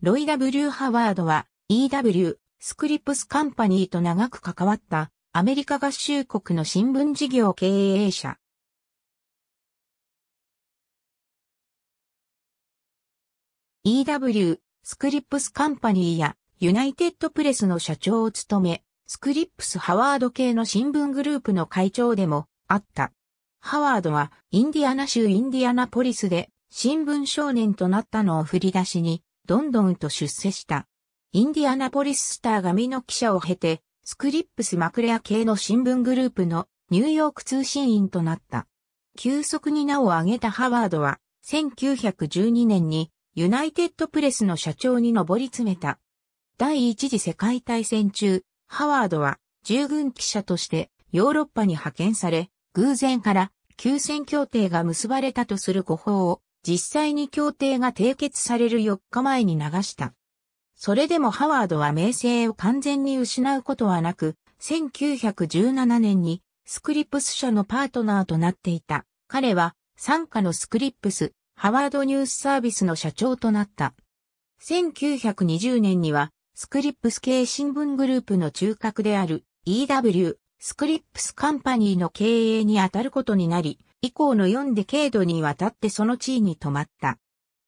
ロイ・ W・ ハワードは EW、スクリプスカンパニーと長く関わったアメリカ合衆国の新聞事業経営者。EW、スクリプスカンパニーやユナイテッドプレスの社長を務め、スクリップス・ハワード系の新聞グループの会長でもあった。ハワードはインディアナ州インディアナポリスで新聞少年となったのを振り出しに、どんどんと出世した。インディアナポリススター紙の記者を経て、スクリップスマクレア系の新聞グループのニューヨーク通信員となった。急速に名を上げたハワードは、1912年にユナイテッドプレスの社長に上り詰めた。第一次世界大戦中、ハワードは従軍記者としてヨーロッパに派遣され、偶然から休戦協定が結ばれたとする誤報を実際に協定が締結される4日前に流した。それでもハワードは名声を完全に失うことはなく、1917年にスクリプス社のパートナーとなっていた。彼は参加のスクリプス、ハワードニュースサービスの社長となった。1920年にはスクリプス系新聞グループの中核である EW スクリップスカンパニーの経営に当たることになり、以降の4デケードにわたってその地位に止まった。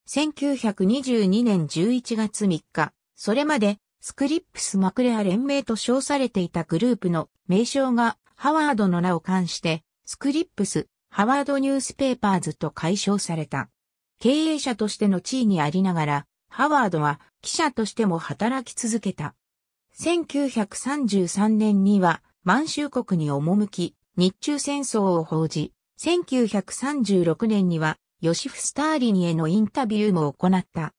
1922年11月3日、それまでスクリップス・マクレア連盟と称されていたグループの名称がハワードの名を冠して、スクリップス、ハワードニュースペーパーズと解消された。経営者としての地位にありながら、ハワードは記者としても働き続けた。1933年には満州国に赴き、日中戦争を報じ、1936年には、ヨシフ・スターリンへのインタビューも行った。